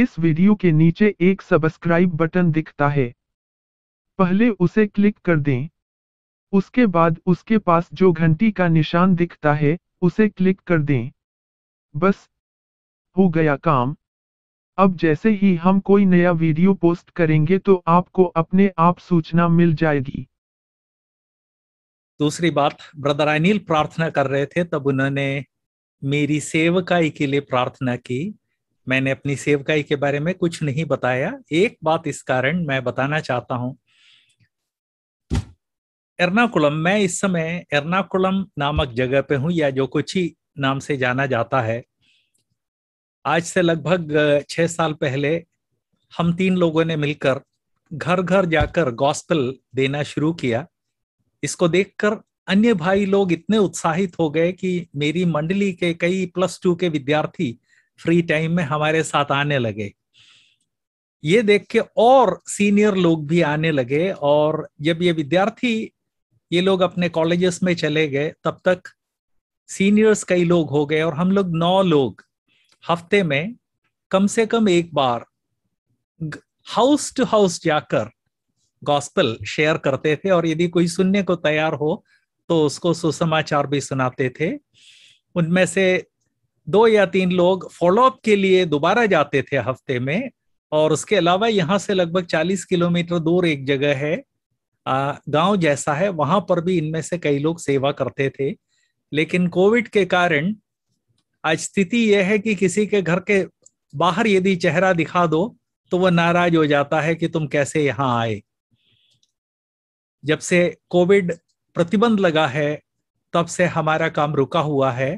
इस वीडियो के नीचे एक सब्सक्राइब बटन दिखता है पहले उसे क्लिक कर दें उसके बाद उसके पास जो घंटी का निशान दिखता है उसे क्लिक कर दें बस हो गया काम अब जैसे ही हम कोई नया वीडियो पोस्ट करेंगे तो आपको अपने आप सूचना मिल जाएगी दूसरी बात ब्रदर अनिल प्रार्थना कर रहे थे तब उन्होंने मेरी सेवकाई के लिए प्रार्थना की मैंने अपनी सेवकाई के बारे में कुछ नहीं बताया एक बात इस कारण मैं बताना चाहता हूं एर्नाकुलम मैं इस समय एर्नाकुलम नामक जगह पे हूं या जो ही नाम से जाना जाता है आज से लगभग छह साल पहले हम तीन लोगों ने मिलकर घर घर जाकर गॉस्पल देना शुरू किया इसको देखकर अन्य भाई लोग इतने उत्साहित हो गए कि मेरी मंडली के कई प्लस टू के विद्यार्थी फ्री टाइम में हमारे साथ आने लगे ये देख के और सीनियर लोग भी आने लगे और जब ये विद्यार्थी ये लोग अपने कॉलेजेस में चले गए तब तक सीनियर्स कई लोग हो गए और हम लोग नौ लोग हफ्ते में कम से कम एक बार हाउस टू हाउस जाकर गॉस्पल शेयर करते थे और यदि कोई सुनने को तैयार हो तो उसको सुसमाचार भी सुनाते थे उनमें से दो या तीन लोग फॉलोअप के लिए दोबारा जाते थे हफ्ते में और उसके अलावा यहाँ से लगभग 40 किलोमीटर दूर एक जगह है गांव जैसा है वहां पर भी इनमें से कई लोग सेवा करते थे लेकिन कोविड के कारण आज स्थिति यह है कि किसी के घर के बाहर यदि चेहरा दिखा दो तो वह नाराज हो जाता है कि तुम कैसे यहाँ आए जब से कोविड प्रतिबंध लगा है तब से हमारा काम रुका हुआ है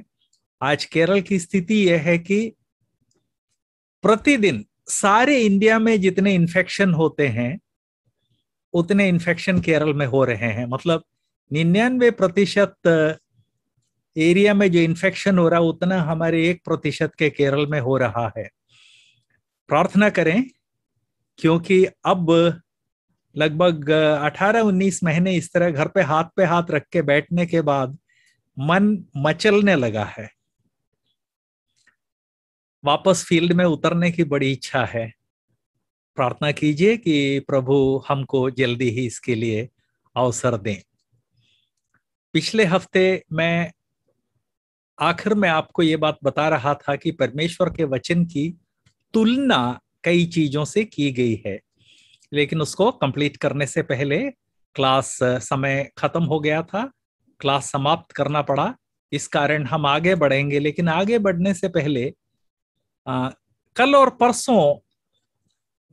आज केरल की स्थिति यह है कि प्रतिदिन सारे इंडिया में जितने इन्फेक्शन होते हैं उतने इन्फेक्शन केरल में हो रहे हैं मतलब निन्यानवे प्रतिशत एरिया में जो इन्फेक्शन हो रहा उतना हमारे एक प्रतिशत के केरल में हो रहा है प्रार्थना करें क्योंकि अब लगभग 18-19 महीने इस तरह घर पे हाथ पे हाथ रख के बैठने के बाद मन मचलने लगा है वापस फील्ड में उतरने की बड़ी इच्छा है प्रार्थना कीजिए कि प्रभु हमको जल्दी ही इसके लिए अवसर दें पिछले हफ्ते मैं आखिर में आपको ये बात बता रहा था कि परमेश्वर के वचन की तुलना कई चीजों से की गई है लेकिन उसको कंप्लीट करने से पहले क्लास समय खत्म हो गया था क्लास समाप्त करना पड़ा इस कारण हम आगे बढ़ेंगे लेकिन आगे बढ़ने से पहले कल और परसों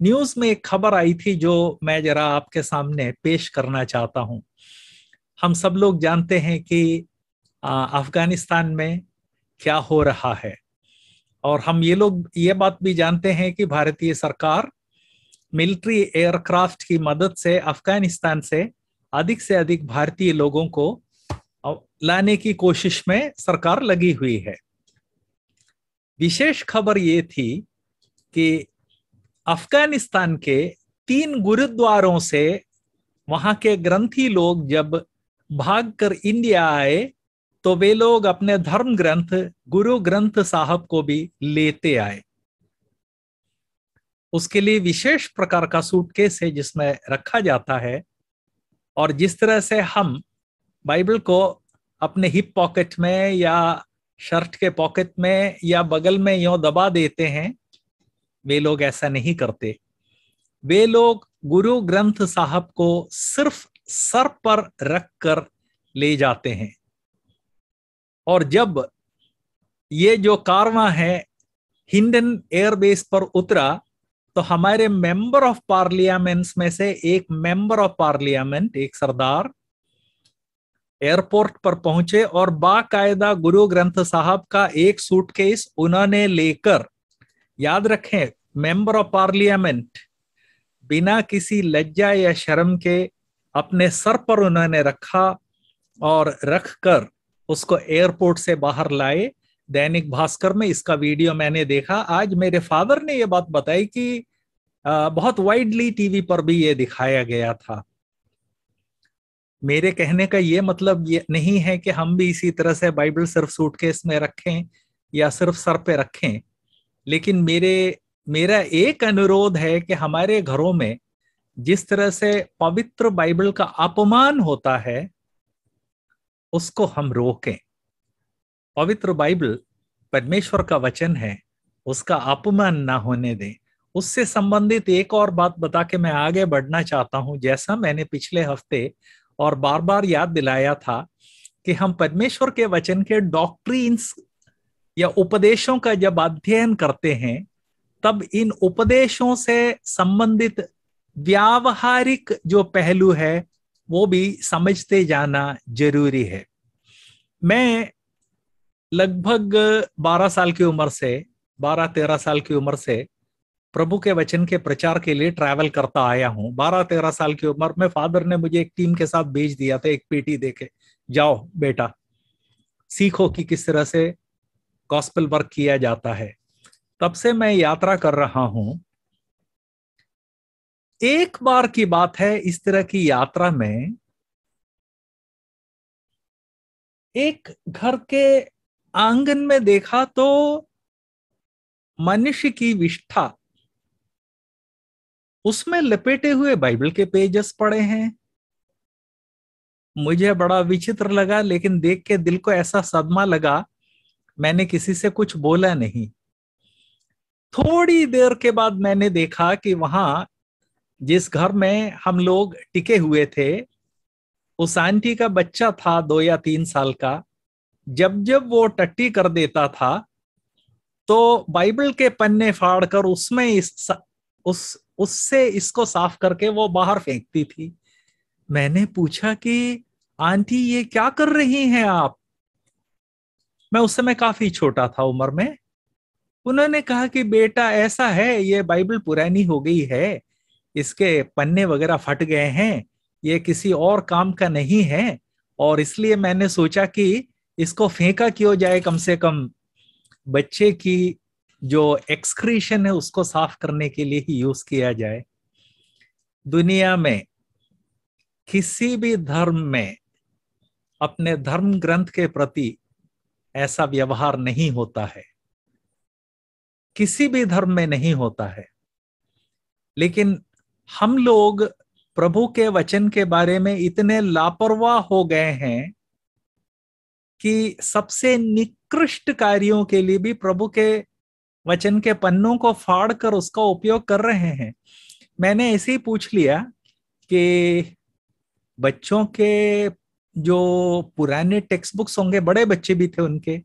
न्यूज में एक खबर आई थी जो मैं जरा आपके सामने पेश करना चाहता हूं हम सब लोग जानते हैं कि अफगानिस्तान में क्या हो रहा है और हम ये लोग ये बात भी जानते हैं कि भारतीय सरकार मिलिट्री एयरक्राफ्ट की मदद से अफगानिस्तान से अधिक से अधिक भारतीय लोगों को लाने की कोशिश में सरकार लगी हुई है विशेष खबर ये थी कि अफगानिस्तान के तीन गुरुद्वारों से वहां के ग्रंथी लोग जब भागकर इंडिया आए तो वे लोग अपने धर्म ग्रंथ गुरु ग्रंथ साहब को भी लेते आए उसके लिए विशेष प्रकार का सूटकेस है जिसमें रखा जाता है और जिस तरह से हम बाइबल को अपने हिप पॉकेट में या शर्ट के पॉकेट में या बगल में यो दबा देते हैं वे लोग ऐसा नहीं करते वे लोग गुरु ग्रंथ साहब को सिर्फ सर पर रख कर ले जाते हैं और जब ये जो कारवा है हिंडन एयरबेस पर उतरा तो हमारे मेंबर ऑफ पार्लियामेंट्स में से एक मेंबर ऑफ पार्लियामेंट एक सरदार एयरपोर्ट पर पहुंचे और बाकायदा गुरु ग्रंथ साहब का एक सूटकेस उन्होंने लेकर याद रखें मेंबर ऑफ पार्लियामेंट बिना किसी लज्जा या शर्म के अपने सर पर उन्होंने रखा और रख कर उसको एयरपोर्ट से बाहर लाए दैनिक भास्कर में इसका वीडियो मैंने देखा आज मेरे फादर ने ये बात बताई कि बहुत वाइडली टीवी पर भी ये दिखाया गया था मेरे कहने का ये मतलब ये नहीं है कि हम भी इसी तरह से बाइबल सिर्फ सूटकेस में रखें या सिर्फ सर पे रखें लेकिन मेरे मेरा एक अनुरोध है कि हमारे घरों में जिस तरह से पवित्र बाइबल का अपमान होता है उसको हम रोकें पवित्र बाइबल परमेश्वर का वचन है उसका अपमान ना होने दें उससे संबंधित एक और बात बता के मैं आगे बढ़ना चाहता हूं जैसा मैंने पिछले हफ्ते और बार बार याद दिलाया था कि हम परमेश्वर के वचन के डॉक्ट्रीन्स या उपदेशों का जब अध्ययन करते हैं तब इन उपदेशों से संबंधित व्यावहारिक जो पहलू है वो भी समझते जाना जरूरी है मैं लगभग 12 साल की उम्र से 12-13 साल की उम्र से प्रभु के वचन के प्रचार के लिए ट्रैवल करता आया हूँ बारह तेरह साल की उम्र में फादर ने मुझे एक टीम के साथ भेज दिया था एक पेटी देके जाओ बेटा सीखो कि किस तरह से गॉस्पल वर्क किया जाता है तब से मैं यात्रा कर रहा हूं एक बार की बात है इस तरह की यात्रा में एक घर के आंगन में देखा तो मनुष्य की विष्ठा उसमें लपेटे हुए बाइबल के पेजेस पड़े हैं मुझे बड़ा विचित्र लगा लेकिन देख के दिल को ऐसा सदमा लगा मैंने किसी से कुछ बोला नहीं थोड़ी देर के बाद मैंने देखा कि वहां जिस घर में हम लोग टिके हुए थे उस आंटी का बच्चा था दो या तीन साल का जब जब वो टट्टी कर देता था तो बाइबल के पन्ने फाड़कर उसमें इस उस उससे इसको साफ करके वो बाहर फेंकती थी मैंने पूछा कि आंटी ये क्या कर रही हैं आप मैं उस समय काफी छोटा था उम्र में उन्होंने कहा कि बेटा ऐसा है ये बाइबल पुरानी हो गई है इसके पन्ने वगैरह फट गए हैं ये किसी और काम का नहीं है और इसलिए मैंने सोचा कि इसको फेंका क्यों जाए कम से कम बच्चे की जो एक्सक्रीशन है उसको साफ करने के लिए ही यूज किया जाए दुनिया में किसी भी धर्म में अपने धर्म ग्रंथ के प्रति ऐसा व्यवहार नहीं होता है किसी भी धर्म में नहीं होता है लेकिन हम लोग प्रभु के वचन के बारे में इतने लापरवाह हो गए हैं कि सबसे निकृष्ट कार्यों के लिए भी प्रभु के वचन के पन्नों को फाड़ कर उसका उपयोग कर रहे हैं मैंने ऐसे ही पूछ लिया कि बच्चों के जो पुराने टेक्स्ट बुक्स होंगे बड़े बच्चे भी थे उनके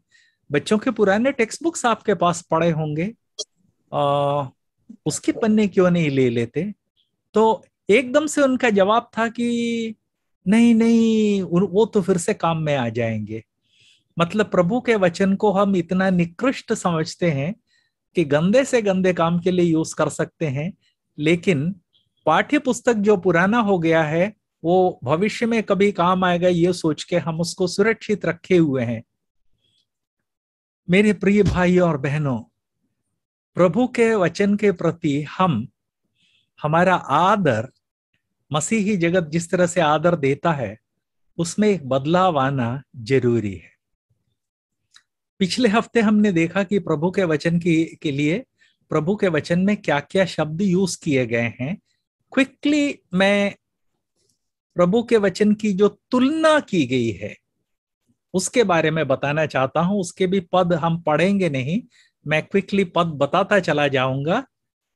बच्चों के पुराने टेक्स्ट बुक्स आपके पास पड़े होंगे आ, उसके पन्ने क्यों नहीं ले लेते तो एकदम से उनका जवाब था कि नहीं नहीं वो तो फिर से काम में आ जाएंगे मतलब प्रभु के वचन को हम इतना निकृष्ट समझते हैं कि गंदे से गंदे काम के लिए यूज कर सकते हैं लेकिन पाठ्य पुस्तक जो पुराना हो गया है वो भविष्य में कभी काम आएगा ये सोच के हम उसको सुरक्षित रखे हुए हैं मेरे प्रिय भाई और बहनों प्रभु के वचन के प्रति हम हमारा आदर मसीही जगत जिस तरह से आदर देता है उसमें एक बदलाव आना जरूरी है पिछले हफ्ते हमने देखा कि प्रभु के वचन की के लिए प्रभु के वचन में क्या क्या शब्द यूज किए गए हैं क्विकली मैं प्रभु के वचन की जो तुलना की गई है उसके बारे में बताना चाहता हूं उसके भी पद हम पढ़ेंगे नहीं मैं क्विकली पद बताता चला जाऊंगा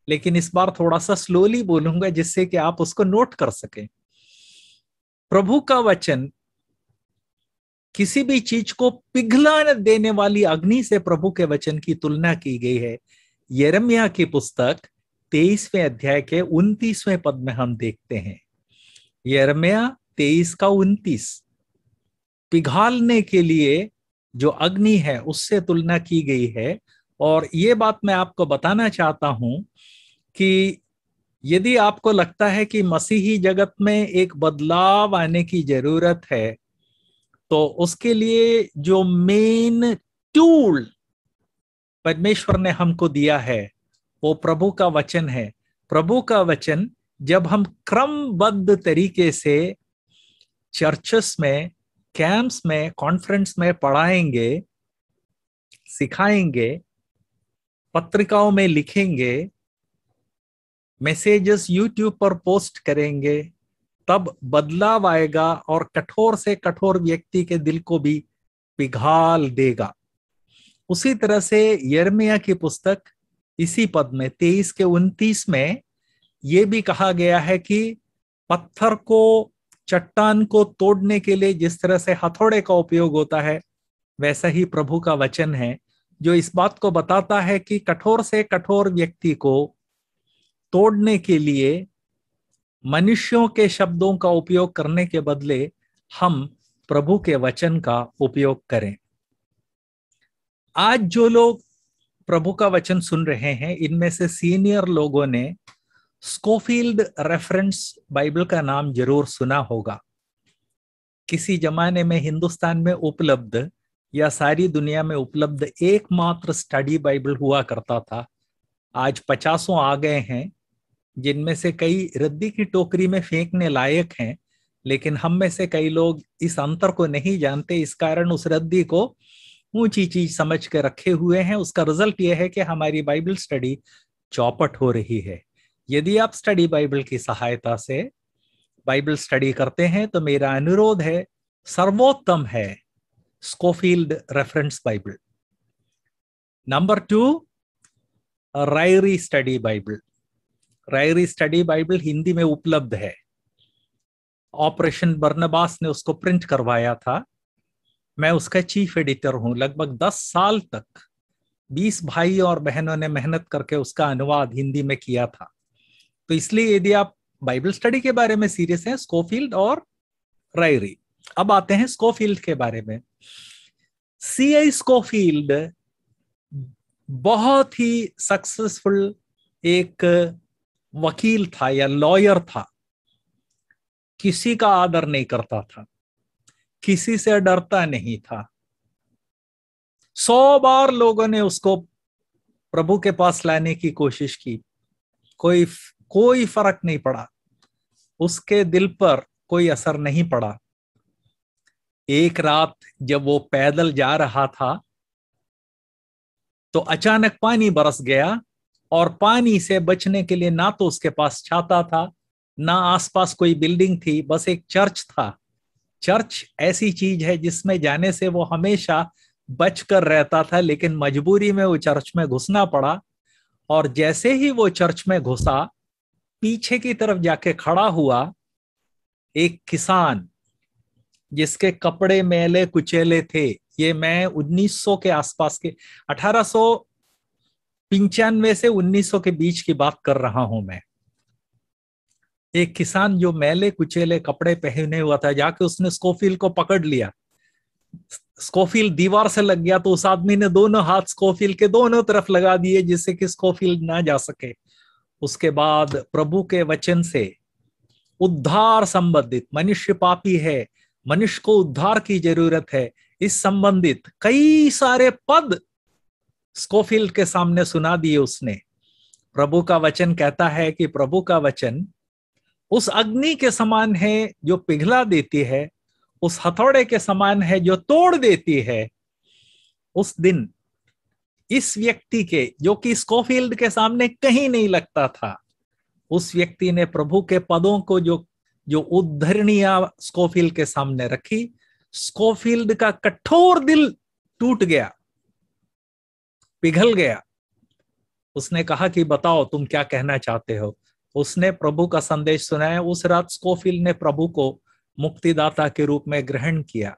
लेकिन इस बार थोड़ा सा स्लोली बोलूंगा जिससे कि आप उसको नोट कर सकें प्रभु का वचन किसी भी चीज को पिघला देने वाली अग्नि से प्रभु के वचन की तुलना की गई है यरमिया की पुस्तक तेईसवें अध्याय के उन्तीसवें पद में हम देखते हैं यरमिया तेईस का उन्तीस पिघालने के लिए जो अग्नि है उससे तुलना की गई है और ये बात मैं आपको बताना चाहता हूं कि यदि आपको लगता है कि मसीही जगत में एक बदलाव आने की जरूरत है तो उसके लिए जो मेन टूल परमेश्वर ने हमको दिया है वो प्रभु का वचन है प्रभु का वचन जब हम क्रमबद्ध तरीके से चर्चस में कैंप्स में कॉन्फ्रेंस में पढ़ाएंगे सिखाएंगे पत्रिकाओं में लिखेंगे मैसेजेस यूट्यूब पर पोस्ट करेंगे तब बदलाव आएगा और कठोर से कठोर व्यक्ति के दिल को भी पिघाल देगा उसी तरह से यर्मिया की पुस्तक इसी पद में तेईस के उन्तीस में ये भी कहा गया है कि पत्थर को चट्टान को तोड़ने के लिए जिस तरह से हथौड़े का उपयोग होता है वैसा ही प्रभु का वचन है जो इस बात को बताता है कि कठोर से कठोर व्यक्ति को तोड़ने के लिए मनुष्यों के शब्दों का उपयोग करने के बदले हम प्रभु के वचन का उपयोग करें आज जो लोग प्रभु का वचन सुन रहे हैं इनमें से सीनियर लोगों ने स्कोफील्ड रेफरेंस बाइबल का नाम जरूर सुना होगा किसी जमाने में हिंदुस्तान में उपलब्ध या सारी दुनिया में उपलब्ध एकमात्र स्टडी बाइबल हुआ करता था आज पचासों आ गए हैं जिनमें से कई रद्दी की टोकरी में फेंकने लायक हैं लेकिन हम में से कई लोग इस अंतर को नहीं जानते इस कारण उस रद्दी को ऊंची चीज समझ के रखे हुए हैं उसका रिजल्ट यह है कि हमारी बाइबल स्टडी चौपट हो रही है यदि आप स्टडी बाइबल की सहायता से बाइबल स्टडी करते हैं तो मेरा अनुरोध है सर्वोत्तम है Scofield reference Bible number two Ryrie study Bible Ryrie study Bible Hindi में उपलब्ध है ऑपरेशन बर्नबास ने उसको प्रिंट करवाया था मैं उसका चीफ एडिटर हूं लगभग दस साल तक बीस भाई और बहनों ने मेहनत करके उसका अनुवाद हिंदी में किया था तो इसलिए यदि आप बाइबल स्टडी के बारे में सीरियस हैं स्कोफील्ड और रायरी अब आते हैं स्कोफील्ड के बारे में सी आई स्कोफील्ड बहुत ही सक्सेसफुल एक वकील था या लॉयर था किसी का आदर नहीं करता था किसी से डरता नहीं था सौ बार लोगों ने उसको प्रभु के पास लाने की कोशिश की कोई कोई फर्क नहीं पड़ा उसके दिल पर कोई असर नहीं पड़ा एक रात जब वो पैदल जा रहा था तो अचानक पानी बरस गया और पानी से बचने के लिए ना तो उसके पास छाता था ना आसपास कोई बिल्डिंग थी बस एक चर्च था चर्च ऐसी चीज है जिसमें जाने से वो हमेशा बच कर रहता था लेकिन मजबूरी में वो चर्च में घुसना पड़ा और जैसे ही वो चर्च में घुसा पीछे की तरफ जाके खड़ा हुआ एक किसान जिसके कपड़े मेले कुचेले थे ये मैं 1900 के आसपास के पंचानवे से 1900 के बीच की बात कर रहा हूं मैं एक किसान जो मैले कुचेले कपड़े पहने हुआ था जाके उसने स्कोफिल को पकड़ लिया स्कोफिल दीवार से लग गया तो उस आदमी ने दोनों हाथ स्कोफिल के दोनों तरफ लगा दिए जिससे कि स्कोफिल ना जा सके उसके बाद प्रभु के वचन से उद्धार संबंधित मनुष्य पापी है मनुष्य को उद्धार की जरूरत है इस संबंधित कई सारे पद स्कोफील्ड के सामने सुना दिए उसने प्रभु का वचन कहता है कि प्रभु का वचन उस अग्नि के समान है जो पिघला देती है उस हथौड़े के समान है जो तोड़ देती है उस दिन इस व्यक्ति के जो कि स्कोफील्ड के सामने कहीं नहीं लगता था उस व्यक्ति ने प्रभु के पदों को जो जो उद्धरणीय स्कोफील्ड के सामने रखी स्कोफील्ड का कठोर दिल टूट गया पिघल गया उसने कहा कि बताओ तुम क्या कहना चाहते हो उसने प्रभु का संदेश सुनाया उस रात स्कोफिल ने प्रभु को मुक्तिदाता के रूप में ग्रहण किया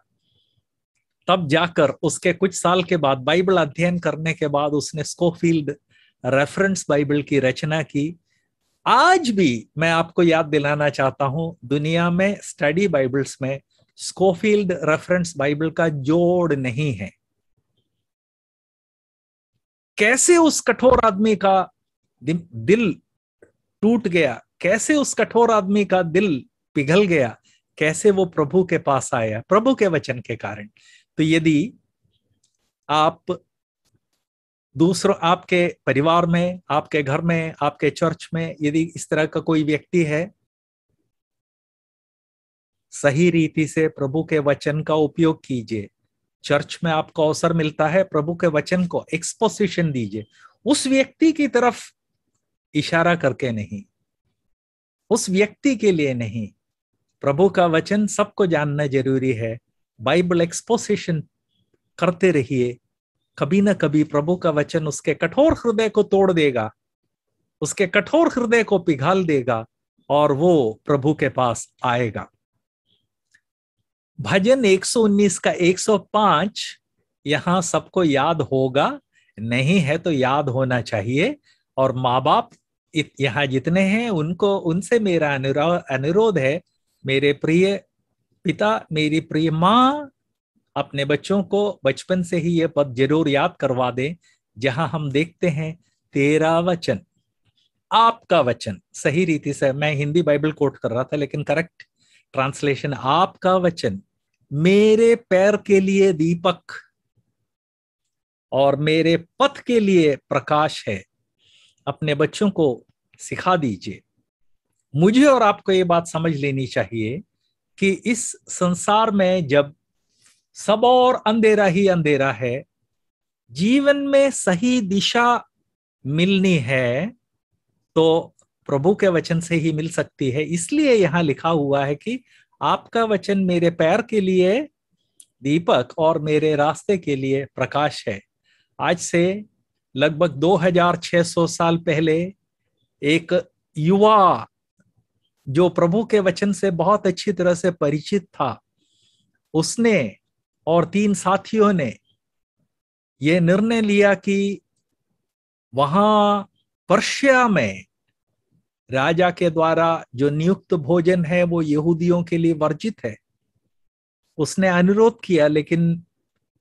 तब जाकर उसके कुछ साल के बाद बाइबल अध्ययन करने के बाद उसने स्कोफील्ड रेफरेंस बाइबल की रचना की आज भी मैं आपको याद दिलाना चाहता हूं दुनिया में स्टडी बाइबल्स में स्कोफील्ड रेफरेंस बाइबल का जोड़ नहीं है कैसे उस कठोर आदमी का दिल टूट गया कैसे उस कठोर आदमी का दिल पिघल गया कैसे वो प्रभु के पास आया प्रभु के वचन के कारण तो यदि आप दूसरों आपके परिवार में आपके घर में आपके चर्च में यदि इस तरह का कोई व्यक्ति है सही रीति से प्रभु के वचन का उपयोग कीजिए चर्च में आपको अवसर मिलता है प्रभु के वचन को एक्सपोजिशन दीजिए उस व्यक्ति की तरफ इशारा करके नहीं उस व्यक्ति के लिए नहीं प्रभु का वचन सबको जानना जरूरी है बाइबल एक्सपोजिशन करते रहिए कभी ना कभी प्रभु का वचन उसके कठोर हृदय को तोड़ देगा उसके कठोर हृदय को पिघाल देगा और वो प्रभु के पास आएगा भजन 119 का 105 यहाँ सबको याद होगा नहीं है तो याद होना चाहिए और माँ बाप यहाँ जितने हैं उनको उनसे मेरा अनुरोध है मेरे प्रिय पिता मेरी प्रिय माँ अपने बच्चों को बचपन से ही ये पद जरूर याद करवा दें जहां हम देखते हैं तेरा वचन आपका वचन सही रीति से मैं हिंदी बाइबल कोट कर रहा था लेकिन करेक्ट ट्रांसलेशन आपका वचन मेरे पैर के लिए दीपक और मेरे पथ के लिए प्रकाश है अपने बच्चों को सिखा दीजिए मुझे और आपको ये बात समझ लेनी चाहिए कि इस संसार में जब सब और अंधेरा ही अंधेरा है जीवन में सही दिशा मिलनी है तो प्रभु के वचन से ही मिल सकती है इसलिए यहाँ लिखा हुआ है कि आपका वचन मेरे पैर के लिए दीपक और मेरे रास्ते के लिए प्रकाश है आज से लगभग 2600 साल पहले एक युवा जो प्रभु के वचन से बहुत अच्छी तरह से परिचित था उसने और तीन साथियों ने यह निर्णय लिया कि वहां पर्शिया में राजा के द्वारा जो नियुक्त भोजन है वो यहूदियों के लिए वर्जित है उसने अनुरोध किया लेकिन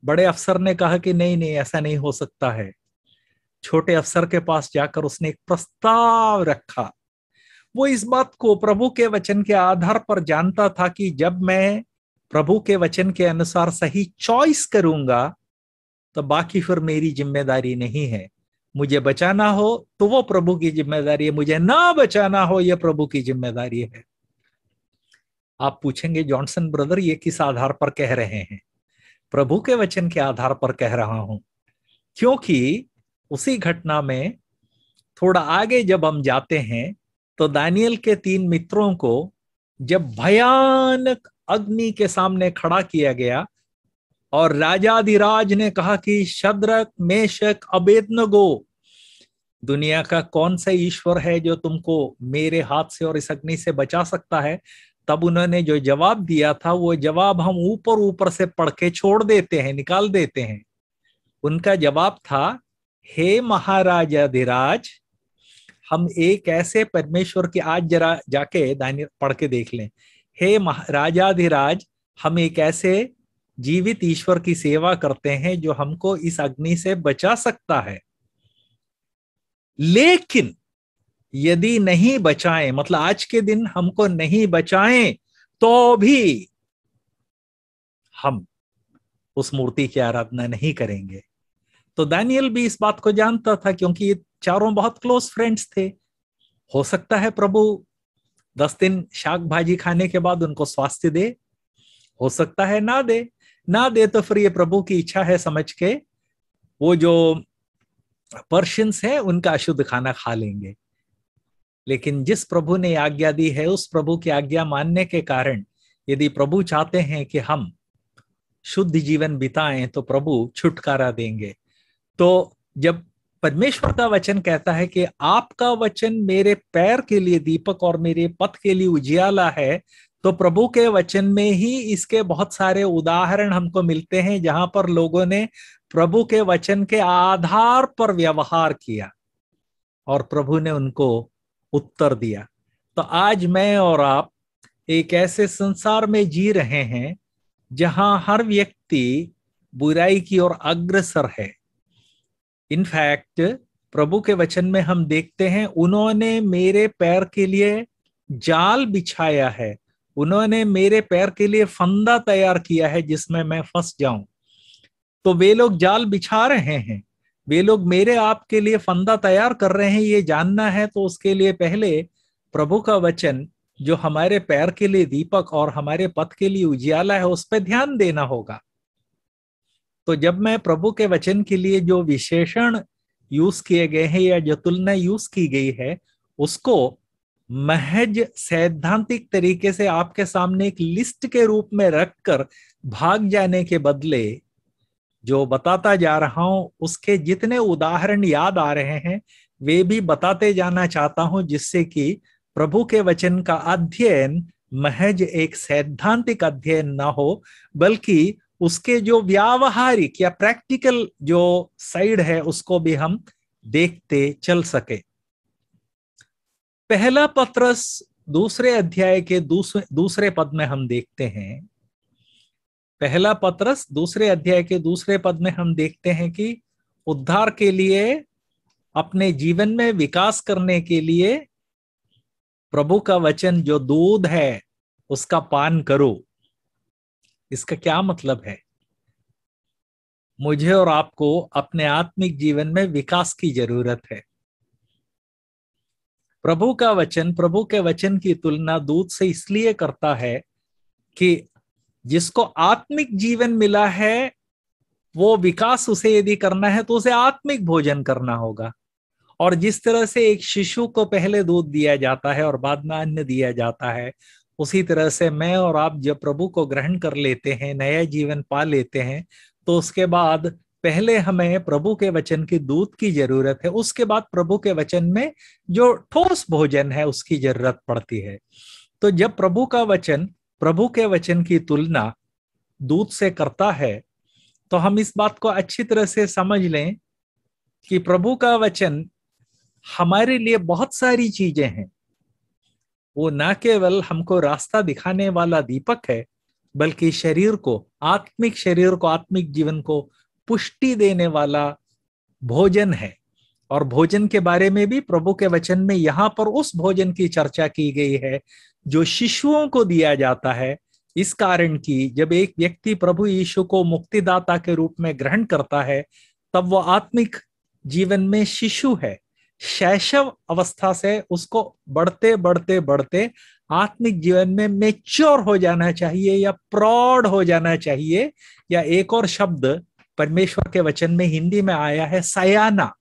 बड़े अफसर ने कहा कि नहीं नहीं ऐसा नहीं हो सकता है छोटे अफसर के पास जाकर उसने एक प्रस्ताव रखा वो इस बात को प्रभु के वचन के आधार पर जानता था कि जब मैं प्रभु के वचन के अनुसार सही चॉइस करूंगा तो बाकी फिर मेरी जिम्मेदारी नहीं है मुझे बचाना हो तो वो प्रभु की जिम्मेदारी है मुझे ना बचाना हो यह प्रभु की जिम्मेदारी है आप पूछेंगे जॉनसन ब्रदर ये किस आधार पर कह रहे हैं प्रभु के वचन के आधार पर कह रहा हूं क्योंकि उसी घटना में थोड़ा आगे जब हम जाते हैं तो दानियल के तीन मित्रों को जब भयानक अग्नि के सामने खड़ा किया गया और राजाधिराज ने कहा कि शद्रक मेशक अबेदनगो दुनिया का कौन सा ईश्वर है जो तुमको मेरे हाथ से और इस अग्नि से बचा सकता है तब उन्होंने जो जवाब दिया था वो जवाब हम ऊपर ऊपर से पढ़ के छोड़ देते हैं निकाल देते हैं उनका जवाब था हे महाराजाधिराज हम एक ऐसे परमेश्वर की आज जरा जाके दानी पढ़ के देख लें हे महाराजाधिराज हम एक ऐसे जीवित ईश्वर की सेवा करते हैं जो हमको इस अग्नि से बचा सकता है लेकिन यदि नहीं बचाएं मतलब आज के दिन हमको नहीं बचाएं तो भी हम उस मूर्ति की आराधना नहीं करेंगे तो दानियल भी इस बात को जानता था क्योंकि ये चारों बहुत क्लोज फ्रेंड्स थे हो सकता है प्रभु दस दिन शाक भाजी खाने के बाद उनको स्वास्थ्य दे हो सकता है ना दे ना दे तो फिर ये प्रभु की इच्छा है समझ के वो जो पर्शियंस है उनका अशुद्ध खाना खा लेंगे लेकिन जिस प्रभु ने आज्ञा दी है उस प्रभु की आज्ञा मानने के कारण यदि प्रभु चाहते हैं कि हम शुद्ध जीवन बिताएं तो प्रभु छुटकारा देंगे तो जब परमेश्वर का वचन कहता है कि आपका वचन मेरे पैर के लिए दीपक और मेरे पथ के लिए उजियाला है तो प्रभु के वचन में ही इसके बहुत सारे उदाहरण हमको मिलते हैं जहां पर लोगों ने प्रभु के वचन के आधार पर व्यवहार किया और प्रभु ने उनको उत्तर दिया तो आज मैं और आप एक ऐसे संसार में जी रहे हैं जहां हर व्यक्ति बुराई की ओर अग्रसर है इनफैक्ट प्रभु के वचन में हम देखते हैं उन्होंने मेरे पैर के लिए जाल बिछाया है उन्होंने मेरे पैर के लिए फंदा तैयार किया है जिसमें मैं फंस जाऊं तो वे लोग जाल बिछा रहे हैं वे लोग मेरे आपके लिए फंदा तैयार कर रहे हैं ये जानना है तो उसके लिए पहले प्रभु का वचन जो हमारे पैर के लिए दीपक और हमारे पथ के लिए उजियाला है उस पर ध्यान देना होगा तो जब मैं प्रभु के वचन के लिए जो विशेषण यूज किए गए हैं या जो तुलना यूज की गई है उसको महज सैद्धांतिक तरीके से आपके सामने एक लिस्ट के रूप में रखकर भाग जाने के बदले जो बताता जा रहा हूं उसके जितने उदाहरण याद आ रहे हैं वे भी बताते जाना चाहता हूं जिससे कि प्रभु के वचन का अध्ययन महज एक सैद्धांतिक अध्ययन ना हो बल्कि उसके जो व्यावहारिक या प्रैक्टिकल जो साइड है उसको भी हम देखते चल सके पहला पत्रस दूसरे अध्याय के दूसरे दूसरे पद में हम देखते हैं पहला पत्रस दूसरे अध्याय के दूसरे पद में हम देखते हैं कि उद्धार के लिए अपने जीवन में विकास करने के लिए प्रभु का वचन जो दूध है उसका पान करो इसका क्या मतलब है मुझे और आपको अपने आत्मिक जीवन में विकास की जरूरत है प्रभु का वचन प्रभु के वचन की तुलना दूध से इसलिए करता है कि जिसको आत्मिक जीवन मिला है वो विकास उसे यदि करना है तो उसे आत्मिक भोजन करना होगा और जिस तरह से एक शिशु को पहले दूध दिया जाता है और बाद में अन्न दिया जाता है उसी तरह से मैं और आप जब प्रभु को ग्रहण कर लेते हैं नया जीवन पा लेते हैं तो उसके बाद पहले हमें प्रभु के वचन की दूध की जरूरत है उसके बाद प्रभु के वचन में जो ठोस भोजन है उसकी जरूरत पड़ती है तो जब प्रभु का वचन प्रभु के वचन की तुलना दूध से करता है तो हम इस बात को अच्छी तरह से समझ लें कि प्रभु का वचन हमारे लिए बहुत सारी चीजें हैं वो न केवल हमको रास्ता दिखाने वाला दीपक है बल्कि शरीर को आत्मिक शरीर को आत्मिक जीवन को पुष्टि देने वाला भोजन है और भोजन के बारे में भी प्रभु के वचन में यहाँ पर उस भोजन की चर्चा की गई है जो शिशुओं को दिया जाता है इस कारण कि जब एक व्यक्ति प्रभु यीशु को मुक्तिदाता के रूप में ग्रहण करता है तब वो आत्मिक जीवन में शिशु है शैशव अवस्था से उसको बढ़ते बढ़ते बढ़ते आत्मिक जीवन में मेच्योर हो जाना चाहिए या प्रौढ़ हो जाना चाहिए या एक और शब्द परमेश्वर के वचन में हिंदी में आया है सयाना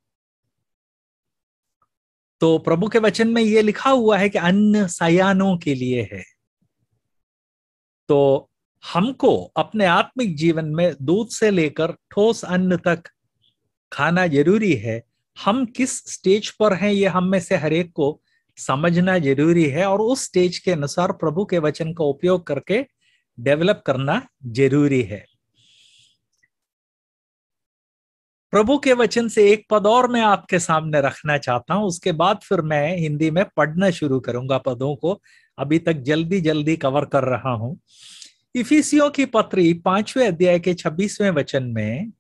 तो प्रभु के वचन में यह लिखा हुआ है कि अन्न सयानों के लिए है तो हमको अपने आत्मिक जीवन में दूध से लेकर ठोस अन्न तक खाना जरूरी है हम किस स्टेज पर हैं ये हम में से हरेक को समझना जरूरी है और उस स्टेज के अनुसार प्रभु के वचन का उपयोग करके डेवलप करना जरूरी है प्रभु के वचन से एक पद और मैं आपके सामने रखना चाहता हूं उसके बाद फिर मैं हिंदी में पढ़ना शुरू करूंगा पदों को अभी तक जल्दी जल्दी कवर कर रहा हूं इफिसियो की पत्री पांचवें अध्याय के छब्बीसवें वचन में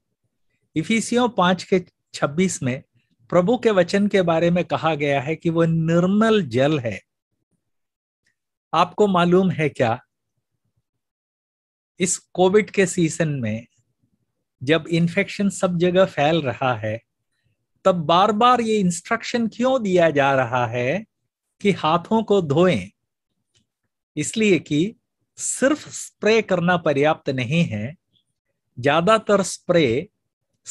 इफिसियो पांच के छब्बीस में प्रभु के वचन के बारे में कहा गया है कि वह निर्मल जल है आपको मालूम है क्या इस कोविड के सीजन में जब इन्फेक्शन सब जगह फैल रहा है तब बार बार ये इंस्ट्रक्शन क्यों दिया जा रहा है कि हाथों को धोएं इसलिए कि सिर्फ स्प्रे करना पर्याप्त नहीं है ज्यादातर स्प्रे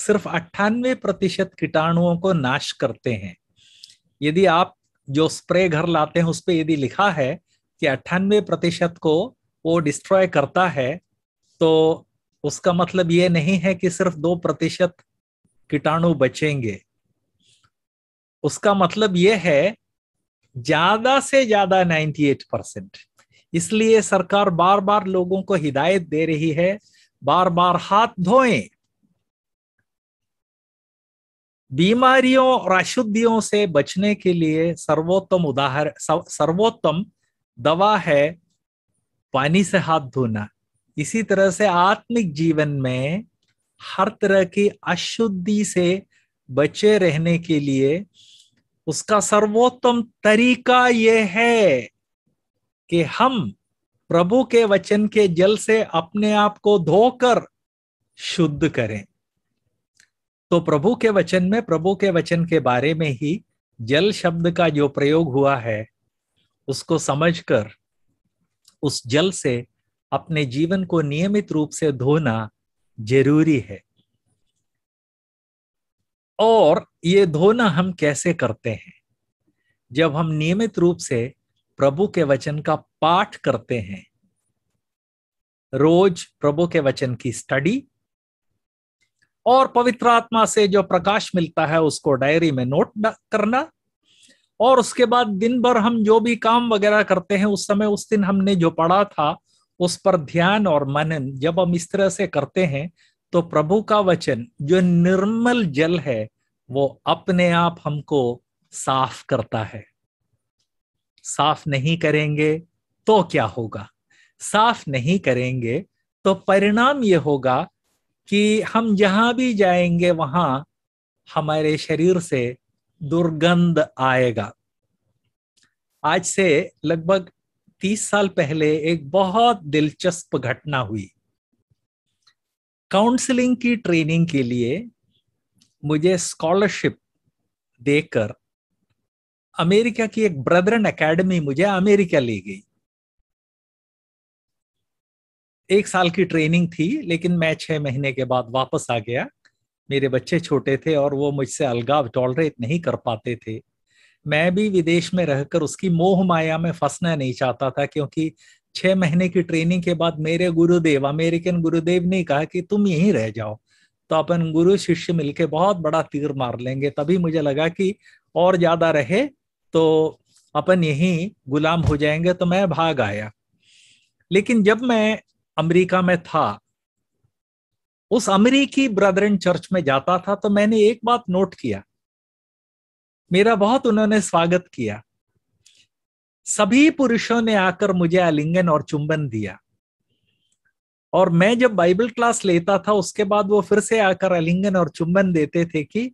सिर्फ अट्ठानवे प्रतिशत कीटाणुओं को नाश करते हैं यदि आप जो स्प्रे घर लाते हैं उस पर यदि लिखा है कि अट्ठानवे प्रतिशत को वो डिस्ट्रॉय करता है तो उसका मतलब ये नहीं है कि सिर्फ दो प्रतिशत कीटाणु बचेंगे उसका मतलब यह है ज्यादा से ज्यादा 98 परसेंट इसलिए सरकार बार बार लोगों को हिदायत दे रही है बार बार हाथ धोएं बीमारियों और अशुद्धियों से बचने के लिए सर्वोत्तम उदाहरण सर्वोत्तम दवा है पानी से हाथ धोना इसी तरह से आत्मिक जीवन में हर तरह की अशुद्धि से बचे रहने के लिए उसका सर्वोत्तम तरीका यह है कि हम प्रभु के वचन के जल से अपने आप को धोकर शुद्ध करें तो प्रभु के वचन में प्रभु के वचन के बारे में ही जल शब्द का जो प्रयोग हुआ है उसको समझकर उस जल से अपने जीवन को नियमित रूप से धोना जरूरी है और ये धोना हम कैसे करते हैं जब हम नियमित रूप से प्रभु के वचन का पाठ करते हैं रोज प्रभु के वचन की स्टडी और पवित्र आत्मा से जो प्रकाश मिलता है उसको डायरी में नोट करना और उसके बाद दिन भर हम जो भी काम वगैरह करते हैं उस समय उस दिन हमने जो पढ़ा था उस पर ध्यान और मनन जब हम इस तरह से करते हैं तो प्रभु का वचन जो निर्मल जल है वो अपने आप हमको साफ करता है साफ नहीं करेंगे तो क्या होगा साफ नहीं करेंगे तो परिणाम ये होगा कि हम जहां भी जाएंगे वहां हमारे शरीर से दुर्गंध आएगा आज से लगभग तीस साल पहले एक बहुत दिलचस्प घटना हुई काउंसलिंग की ट्रेनिंग के लिए मुझे स्कॉलरशिप देकर अमेरिका की एक ब्रदरन एकेडमी मुझे अमेरिका ले गई एक साल की ट्रेनिंग थी लेकिन मैं छह महीने के बाद वापस आ गया मेरे बच्चे छोटे थे और वो मुझसे अलगाव टॉलरेट नहीं कर पाते थे मैं भी विदेश में रहकर उसकी मोह माया में फंसना नहीं चाहता था क्योंकि छह महीने की ट्रेनिंग के बाद मेरे गुरुदेव अमेरिकन गुरुदेव ने कहा कि तुम यहीं रह जाओ तो अपन गुरु शिष्य मिलके बहुत बड़ा तीर मार लेंगे तभी मुझे लगा कि और ज्यादा रहे तो अपन यहीं गुलाम हो जाएंगे तो मैं भाग आया लेकिन जब मैं अमेरिका में था उस अमेरिकी इन चर्च में जाता था तो मैंने एक बात नोट किया मेरा बहुत उन्होंने स्वागत किया सभी पुरुषों ने आकर मुझे आलिंगन और चुंबन दिया और मैं जब बाइबल क्लास लेता था उसके बाद वो फिर से आकर आलिंगन और चुंबन देते थे कि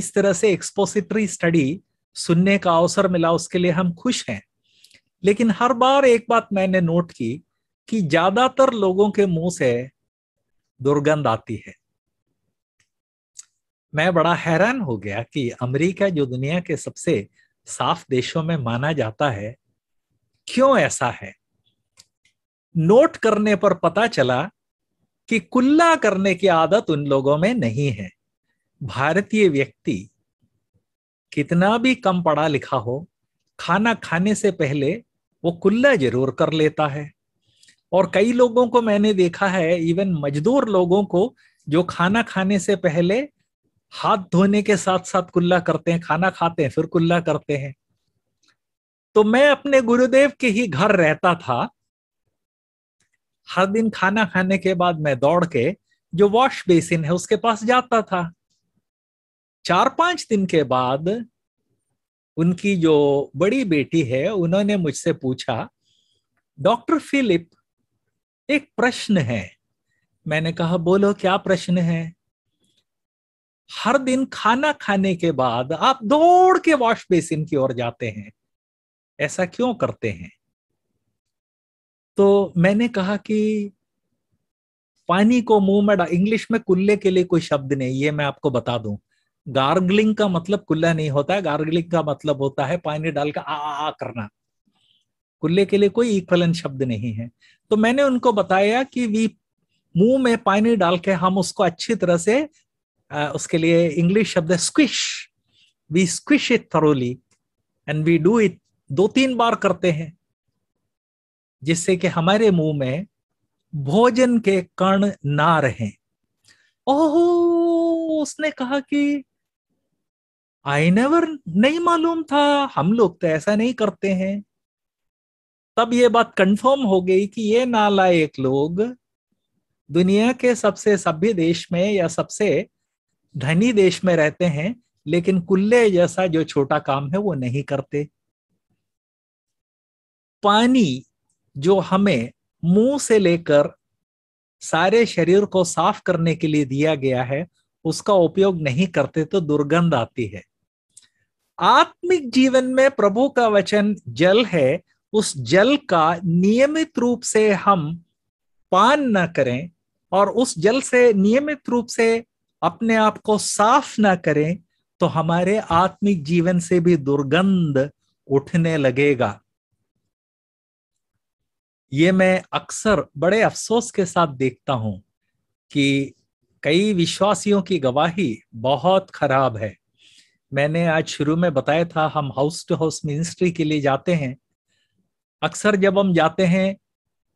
इस तरह से एक्सपोसिटरी स्टडी सुनने का अवसर मिला उसके लिए हम खुश हैं लेकिन हर बार एक बात मैंने नोट की कि ज्यादातर लोगों के मुंह से दुर्गंध आती है मैं बड़ा हैरान हो गया कि अमेरिका जो दुनिया के सबसे साफ देशों में माना जाता है क्यों ऐसा है नोट करने पर पता चला कि कुल्ला करने की आदत उन लोगों में नहीं है भारतीय व्यक्ति कितना भी कम पढ़ा लिखा हो खाना खाने से पहले वो कुल्ला जरूर कर लेता है और कई लोगों को मैंने देखा है इवन मजदूर लोगों को जो खाना खाने से पहले हाथ धोने के साथ साथ कुल्ला करते हैं खाना खाते हैं फिर कुल्ला करते हैं तो मैं अपने गुरुदेव के ही घर रहता था हर दिन खाना खाने के बाद मैं दौड़ के जो वॉश बेसिन है उसके पास जाता था चार पांच दिन के बाद उनकी जो बड़ी बेटी है उन्होंने मुझसे पूछा डॉक्टर फिलिप एक प्रश्न है मैंने कहा बोलो क्या प्रश्न है हर दिन खाना खाने के बाद आप दौड़ के वॉश बेसिन की ओर जाते हैं ऐसा क्यों करते हैं तो मैंने कहा कि पानी को मुंह में इंग्लिश में कुल्ले के लिए कोई शब्द नहीं ये मैं आपको बता दूं गार्गलिंग का मतलब कुल्ला नहीं होता है गार्गलिंग का मतलब होता है पानी डाल के आ, आ, आ करना कुल्ले के लिए कोई इक्वलन शब्द नहीं है तो मैंने उनको बताया कि वी मुंह में पानी डाल के हम उसको अच्छी तरह से उसके लिए इंग्लिश शब्द है squish we squish it thoroughly and we do it दो तीन बार करते हैं जिससे कि हमारे मुंह में भोजन के कण ना रहें ओहो उसने कहा कि आई नेवर नहीं मालूम था हम लोग तो ऐसा नहीं करते हैं तब ये बात कंफर्म हो गई कि ये नालायक लोग दुनिया के सबसे सभ्य देश में या सबसे धनी देश में रहते हैं लेकिन कुल्ले जैसा जो छोटा काम है वो नहीं करते पानी जो हमें मुंह से लेकर सारे शरीर को साफ करने के लिए दिया गया है उसका उपयोग नहीं करते तो दुर्गंध आती है आत्मिक जीवन में प्रभु का वचन जल है उस जल का नियमित रूप से हम पान न करें और उस जल से नियमित रूप से अपने आप को साफ ना करें तो हमारे आत्मिक जीवन से भी दुर्गंध उठने लगेगा ये मैं अक्सर बड़े अफसोस के साथ देखता हूं कि कई विश्वासियों की गवाही बहुत खराब है मैंने आज शुरू में बताया था हम हाउस टू हाउस मिनिस्ट्री के लिए जाते हैं अक्सर जब हम जाते हैं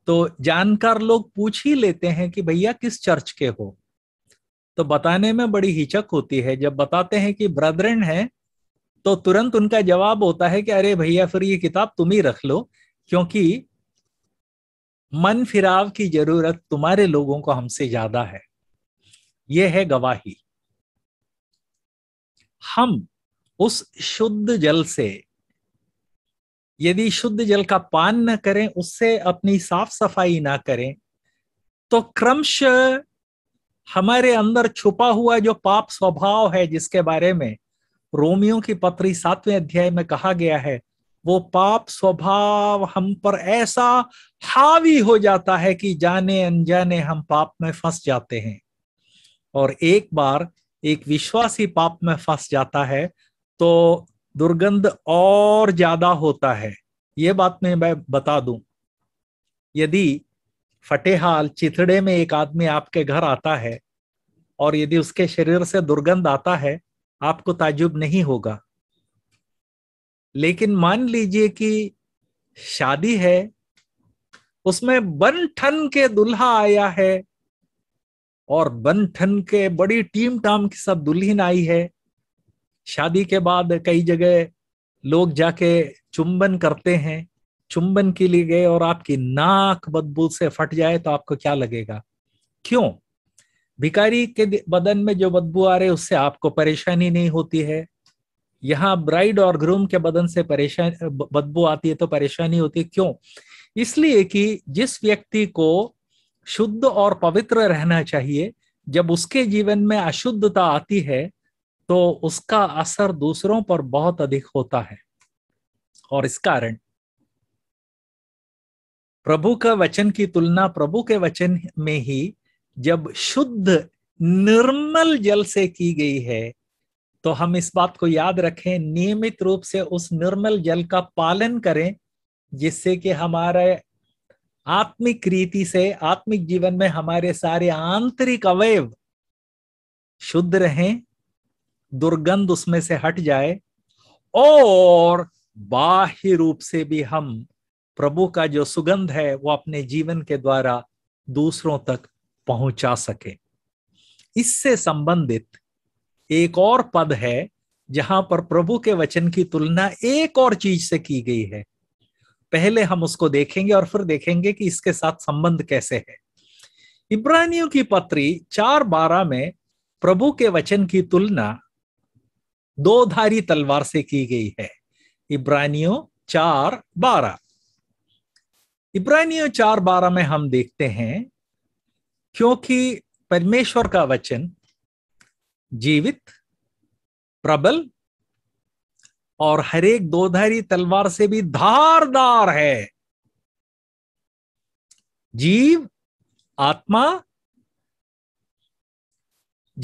तो जानकार लोग पूछ ही लेते हैं कि भैया किस चर्च के हो तो बताने में बड़ी हिचक होती है जब बताते हैं कि ब्रदरन है तो तुरंत उनका जवाब होता है कि अरे भैया फिर ये किताब तुम ही रख लो क्योंकि मन फिराव की जरूरत तुम्हारे लोगों को हमसे ज्यादा है यह है गवाही हम उस शुद्ध जल से यदि शुद्ध जल का पान न करें उससे अपनी साफ सफाई ना करें तो क्रमश हमारे अंदर छुपा हुआ जो पाप स्वभाव है जिसके बारे में रोमियो की पत्री सातवें अध्याय में कहा गया है वो पाप स्वभाव हम पर ऐसा हावी हो जाता है कि जाने अनजाने हम पाप में फंस जाते हैं और एक बार एक विश्वासी पाप में फंस जाता है तो दुर्गंध और ज्यादा होता है ये बात मैं मैं बता दूं यदि फटेहाल चिथड़े में एक आदमी आपके घर आता है और यदि उसके शरीर से दुर्गंध आता है आपको ताजुब नहीं होगा लेकिन मान लीजिए कि शादी है उसमें बन ठन के दुल्हा आया है और बन ठन के बड़ी टीम टाम की सब दुल्हन आई है शादी के बाद कई जगह लोग जाके चुंबन करते हैं चुंबन के लिए गए और आपकी नाक बदबू से फट जाए तो आपको क्या लगेगा क्यों भिकारी के बदन में जो बदबू आ रही है उससे आपको परेशानी नहीं होती है यहाँ ब्राइड और ग्रूम के बदन से परेशान बदबू आती है तो परेशानी होती है क्यों इसलिए कि जिस व्यक्ति को शुद्ध और पवित्र रहना चाहिए जब उसके जीवन में अशुद्धता आती है तो उसका असर दूसरों पर बहुत अधिक होता है और इस कारण प्रभु का वचन की तुलना प्रभु के वचन में ही जब शुद्ध निर्मल जल से की गई है तो हम इस बात को याद रखें नियमित रूप से उस निर्मल जल का पालन करें जिससे कि हमारे आत्मिक रीति से आत्मिक जीवन में हमारे सारे आंतरिक अवयव शुद्ध रहें दुर्गंध उसमें से हट जाए और बाह्य रूप से भी हम प्रभु का जो सुगंध है वो अपने जीवन के द्वारा दूसरों तक पहुंचा सके इससे संबंधित एक और पद है जहां पर प्रभु के वचन की तुलना एक और चीज से की गई है पहले हम उसको देखेंगे और फिर देखेंगे कि इसके साथ संबंध कैसे है इब्रानियों की पत्री चार बारह में प्रभु के वचन की तुलना दो धारी तलवार से की गई है इब्रानियों चार बारह इब्रानियों चार बारह में हम देखते हैं क्योंकि परमेश्वर का वचन जीवित प्रबल और हरेक दोधारी तलवार से भी धारदार है जीव आत्मा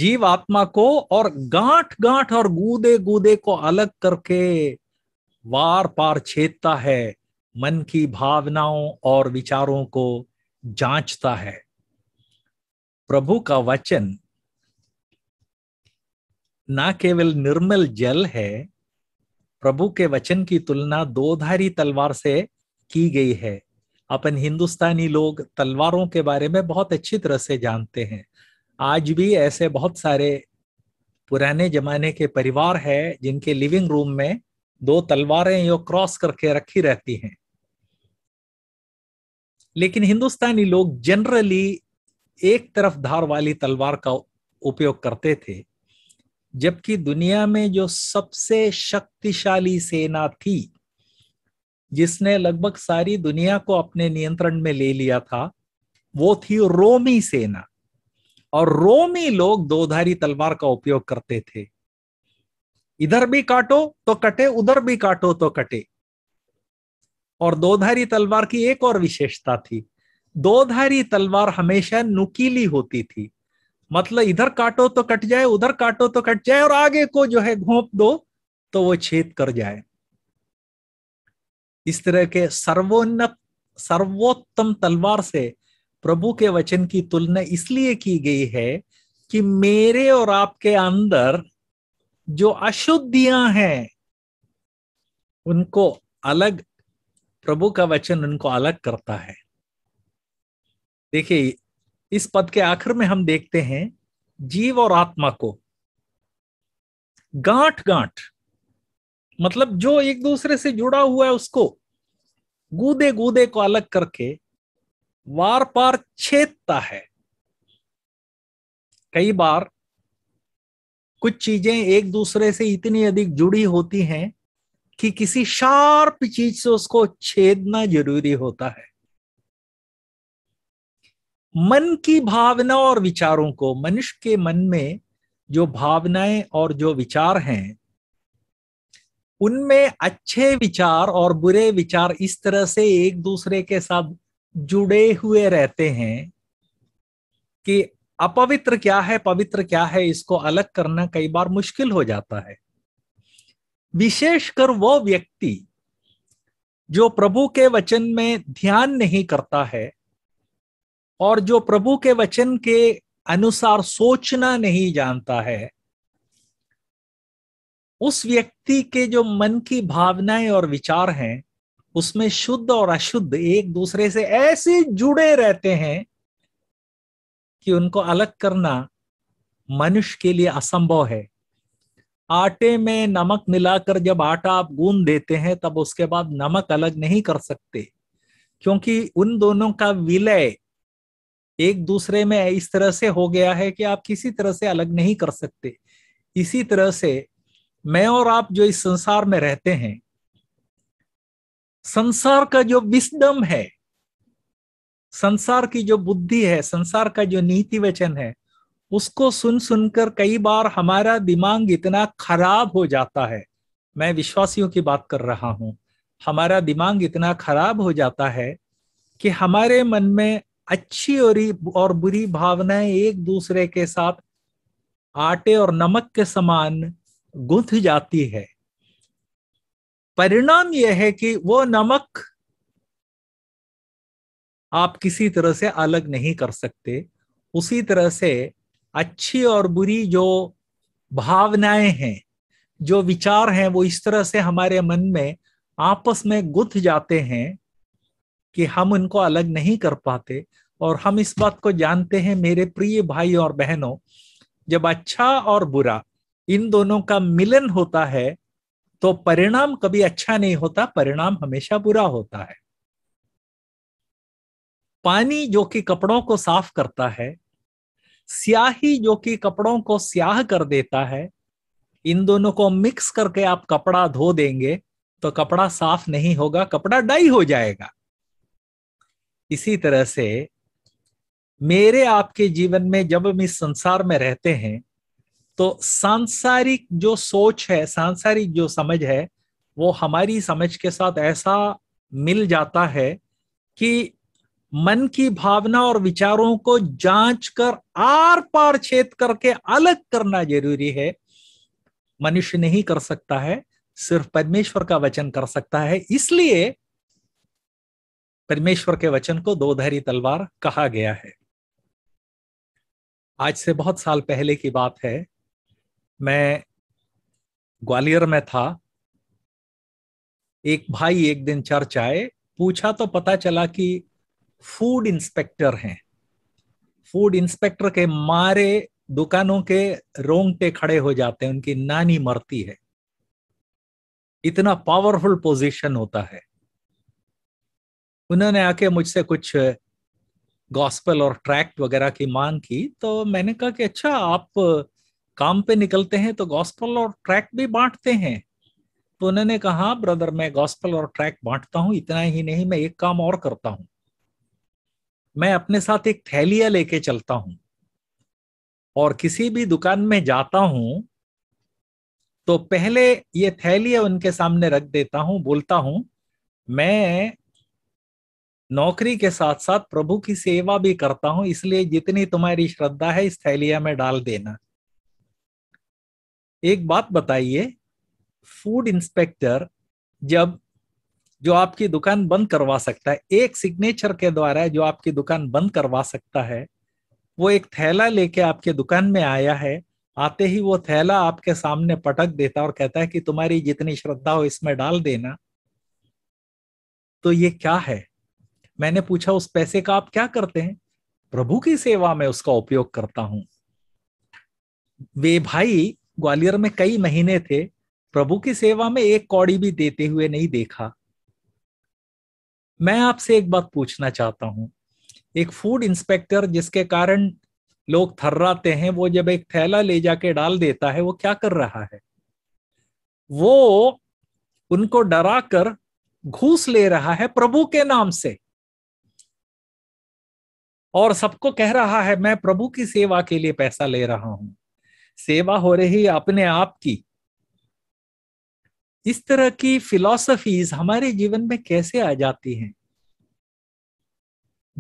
जीव आत्मा को और गांठ गांठ और गूदे गूदे को अलग करके वार पार छेदता है मन की भावनाओं और विचारों को जांचता है प्रभु का वचन ना केवल निर्मल जल है प्रभु के वचन की तुलना दोधारी तलवार से की गई है अपन हिंदुस्तानी लोग तलवारों के बारे में बहुत अच्छी तरह से जानते हैं आज भी ऐसे बहुत सारे पुराने जमाने के परिवार है जिनके लिविंग रूम में दो तलवारें यो क्रॉस करके रखी रहती हैं लेकिन हिंदुस्तानी लोग जनरली एक तरफ धार वाली तलवार का उपयोग करते थे जबकि दुनिया में जो सबसे शक्तिशाली सेना थी जिसने लगभग सारी दुनिया को अपने नियंत्रण में ले लिया था वो थी रोमी सेना और रोमी लोग दोधारी तलवार का उपयोग करते थे इधर भी काटो तो कटे उधर भी काटो तो कटे और दोधारी तलवार की एक और विशेषता थी दोधारी तलवार हमेशा नुकीली होती थी मतलब इधर काटो तो कट जाए उधर काटो तो कट जाए और आगे को जो है घोंप दो तो वो छेद कर जाए इस तरह के सर्वोन्नत सर्वोत्तम तलवार से प्रभु के वचन की तुलना इसलिए की गई है कि मेरे और आपके अंदर जो अशुद्धियां हैं उनको अलग प्रभु का वचन उनको अलग करता है देखिए इस पद के आखिर में हम देखते हैं जीव और आत्मा को गांठ गांठ मतलब जो एक दूसरे से जुड़ा हुआ है उसको गूदे गूदे को अलग करके वार पार छेदता है कई बार कुछ चीजें एक दूसरे से इतनी अधिक जुड़ी होती हैं कि किसी शार्प चीज से उसको छेदना जरूरी होता है मन की भावना और विचारों को मनुष्य के मन में जो भावनाएं और जो विचार हैं उनमें अच्छे विचार और बुरे विचार इस तरह से एक दूसरे के साथ जुड़े हुए रहते हैं कि अपवित्र क्या है पवित्र क्या है इसको अलग करना कई बार मुश्किल हो जाता है विशेषकर वो व्यक्ति जो प्रभु के वचन में ध्यान नहीं करता है और जो प्रभु के वचन के अनुसार सोचना नहीं जानता है उस व्यक्ति के जो मन की भावनाएं और विचार हैं उसमें शुद्ध और अशुद्ध एक दूसरे से ऐसे जुड़े रहते हैं कि उनको अलग करना मनुष्य के लिए असंभव है आटे में नमक मिलाकर जब आटा आप गूंद देते हैं तब उसके बाद नमक अलग नहीं कर सकते क्योंकि उन दोनों का विलय एक दूसरे में इस तरह से हो गया है कि आप किसी तरह से अलग नहीं कर सकते इसी तरह से मैं और आप जो इस संसार में रहते हैं संसार का जो विस्डम है संसार की जो बुद्धि है संसार का जो नीति वचन है उसको सुन सुनकर कई बार हमारा दिमाग इतना खराब हो जाता है मैं विश्वासियों की बात कर रहा हूं हमारा दिमाग इतना खराब हो जाता है कि हमारे मन में अच्छी और और बुरी भावनाएं एक दूसरे के साथ आटे और नमक के समान गुंथ जाती है परिणाम यह है कि वो नमक आप किसी तरह से अलग नहीं कर सकते उसी तरह से अच्छी और बुरी जो भावनाएं हैं जो विचार हैं वो इस तरह से हमारे मन में आपस में गुथ जाते हैं कि हम उनको अलग नहीं कर पाते और हम इस बात को जानते हैं मेरे प्रिय भाई और बहनों जब अच्छा और बुरा इन दोनों का मिलन होता है तो परिणाम कभी अच्छा नहीं होता परिणाम हमेशा बुरा होता है पानी जो कि कपड़ों को साफ करता है स्याही जो कि कपड़ों को स्याह कर देता है इन दोनों को मिक्स करके आप कपड़ा धो देंगे तो कपड़ा साफ नहीं होगा कपड़ा डाई हो जाएगा इसी तरह से मेरे आपके जीवन में जब हम इस संसार में रहते हैं तो सांसारिक जो सोच है सांसारिक जो समझ है वो हमारी समझ के साथ ऐसा मिल जाता है कि मन की भावना और विचारों को जांच कर आर पार छेद करके अलग करना जरूरी है मनुष्य नहीं कर सकता है सिर्फ परमेश्वर का वचन कर सकता है इसलिए परमेश्वर के वचन को दोधारी तलवार कहा गया है आज से बहुत साल पहले की बात है मैं ग्वालियर में था एक भाई एक दिन चर्च आए पूछा तो पता चला कि फूड इंस्पेक्टर हैं फूड इंस्पेक्टर के मारे दुकानों के रोंगटे खड़े हो जाते हैं उनकी नानी मरती है इतना पावरफुल पोजीशन होता है उन्होंने आके मुझसे कुछ गॉस्पेल और ट्रैक्ट वगैरह की मांग की तो मैंने कहा कि अच्छा आप काम पे निकलते हैं तो गॉस्पल और ट्रैक्ट भी बांटते हैं तो उन्होंने कहा ब्रदर मैं गॉस्पल और ट्रैक्ट बांटता हूं इतना ही नहीं मैं एक काम और करता हूँ मैं अपने साथ एक थैलिया लेके चलता हूं और किसी भी दुकान में जाता हूं तो पहले ये थैलिया उनके सामने रख देता हूं बोलता हूं मैं नौकरी के साथ साथ प्रभु की सेवा भी करता हूं इसलिए जितनी तुम्हारी श्रद्धा है इस थैलिया में डाल देना एक बात बताइए फूड इंस्पेक्टर जब जो आपकी दुकान बंद करवा सकता है एक सिग्नेचर के द्वारा जो आपकी दुकान बंद करवा सकता है वो एक थैला लेके आपके दुकान में आया है आते ही वो थैला आपके सामने पटक देता और कहता है कि तुम्हारी जितनी श्रद्धा हो इसमें डाल देना तो ये क्या है मैंने पूछा उस पैसे का आप क्या करते हैं प्रभु की सेवा में उसका उपयोग करता हूं वे भाई ग्वालियर में कई महीने थे प्रभु की सेवा में एक कौड़ी भी देते हुए नहीं देखा मैं आपसे एक बात पूछना चाहता हूं एक फूड इंस्पेक्टर जिसके कारण लोग थर्राते हैं वो जब एक थैला ले जाके डाल देता है वो क्या कर रहा है वो उनको डरा कर घूस ले रहा है प्रभु के नाम से और सबको कह रहा है मैं प्रभु की सेवा के लिए पैसा ले रहा हूं सेवा हो रही अपने आप की इस तरह की फिलॉसफीज हमारे जीवन में कैसे आ जाती हैं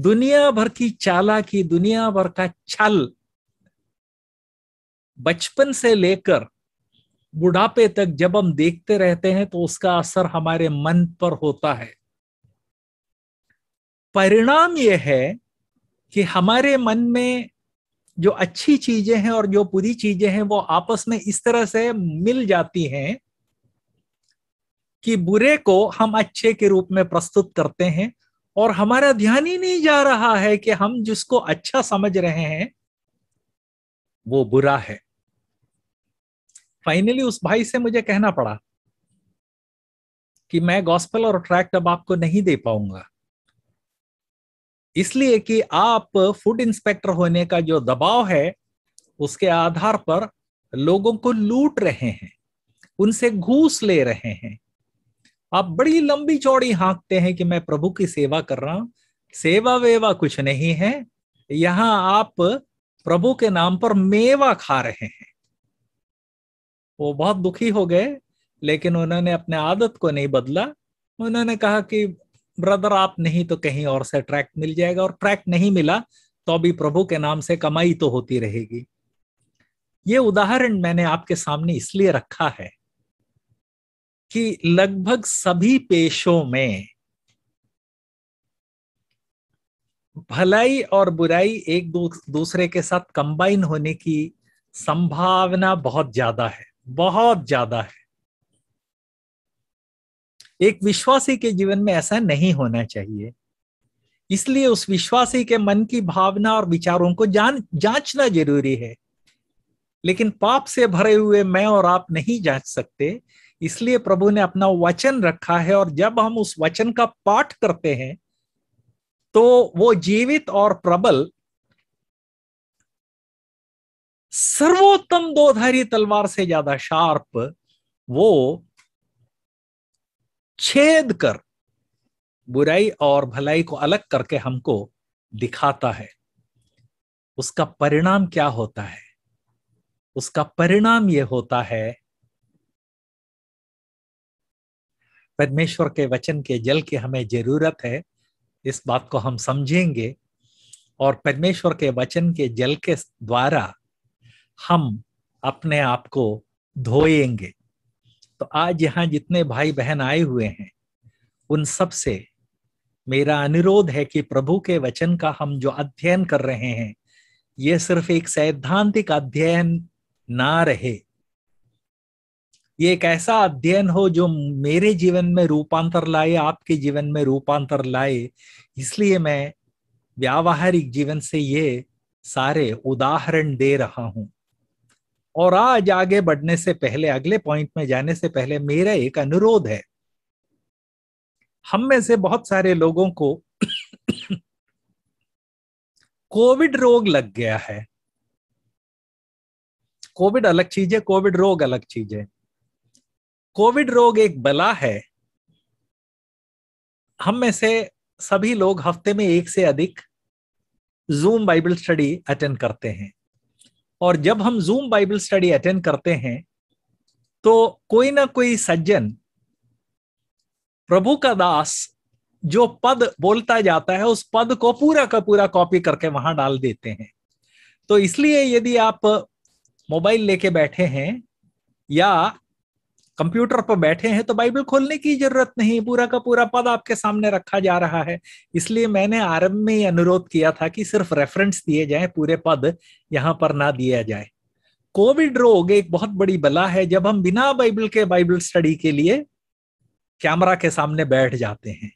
दुनिया भर की चाला की दुनिया भर का छल बचपन से लेकर बुढ़ापे तक जब हम देखते रहते हैं तो उसका असर हमारे मन पर होता है परिणाम यह है कि हमारे मन में जो अच्छी चीजें हैं और जो बुरी चीजें हैं वो आपस में इस तरह से मिल जाती हैं कि बुरे को हम अच्छे के रूप में प्रस्तुत करते हैं और हमारा ध्यान ही नहीं जा रहा है कि हम जिसको अच्छा समझ रहे हैं वो बुरा है फाइनली उस भाई से मुझे कहना पड़ा कि मैं गॉस्पल और ट्रैक्ट अब आपको नहीं दे पाऊंगा इसलिए कि आप फूड इंस्पेक्टर होने का जो दबाव है उसके आधार पर लोगों को लूट रहे हैं उनसे घूस ले रहे हैं आप बड़ी लंबी चौड़ी हाँकते हैं कि मैं प्रभु की सेवा कर रहा हूं सेवा वेवा कुछ नहीं है यहां आप प्रभु के नाम पर मेवा खा रहे हैं वो बहुत दुखी हो गए लेकिन उन्होंने अपने आदत को नहीं बदला उन्होंने कहा कि ब्रदर आप नहीं तो कहीं और से ट्रैक मिल जाएगा और ट्रैक नहीं मिला तो अभी प्रभु के नाम से कमाई तो होती रहेगी ये उदाहरण मैंने आपके सामने इसलिए रखा है कि लगभग सभी पेशों में भलाई और बुराई एक दूसरे के साथ कंबाइन होने की संभावना बहुत ज्यादा है बहुत ज्यादा है एक विश्वासी के जीवन में ऐसा नहीं होना चाहिए इसलिए उस विश्वासी के मन की भावना और विचारों को जान जांचना जरूरी है लेकिन पाप से भरे हुए मैं और आप नहीं जांच सकते इसलिए प्रभु ने अपना वचन रखा है और जब हम उस वचन का पाठ करते हैं तो वो जीवित और प्रबल सर्वोत्तम दोधारी तलवार से ज्यादा शार्प वो छेद कर बुराई और भलाई को अलग करके हमको दिखाता है उसका परिणाम क्या होता है उसका परिणाम यह होता है परमेश्वर के वचन के जल की हमें जरूरत है इस बात को हम समझेंगे और परमेश्वर के वचन के जल के द्वारा हम अपने आप को धोएंगे तो आज यहाँ जितने भाई बहन आए हुए हैं उन सब से मेरा अनुरोध है कि प्रभु के वचन का हम जो अध्ययन कर रहे हैं ये सिर्फ एक सैद्धांतिक अध्ययन ना रहे ये एक ऐसा अध्ययन हो जो मेरे जीवन में रूपांतर लाए आपके जीवन में रूपांतर लाए इसलिए मैं व्यावहारिक जीवन से ये सारे उदाहरण दे रहा हूं और आज आगे बढ़ने से पहले अगले पॉइंट में जाने से पहले मेरा एक अनुरोध है हम में से बहुत सारे लोगों को कोविड रोग लग गया है कोविड अलग चीज है कोविड रोग अलग चीज है कोविड रोग एक बला है हम में से सभी लोग हफ्ते में एक से अधिक जूम बाइबल स्टडी अटेंड करते हैं और जब हम जूम बाइबल स्टडी अटेंड करते हैं तो कोई ना कोई सज्जन प्रभु का दास जो पद बोलता जाता है उस पद को पूरा का पूरा कॉपी करके वहां डाल देते हैं तो इसलिए यदि आप मोबाइल लेके बैठे हैं या कंप्यूटर पर बैठे हैं तो बाइबल खोलने की जरूरत नहीं पूरा का पूरा पद आपके सामने रखा जा रहा है इसलिए मैंने आरंभ में अनुरोध किया था कि सिर्फ रेफरेंस दिए जाए पूरे पद यहाँ पर ना दिया जाए कोविड रोग एक बहुत बड़ी बला है जब हम बिना बाइबल के बाइबल स्टडी के लिए कैमरा के सामने बैठ जाते हैं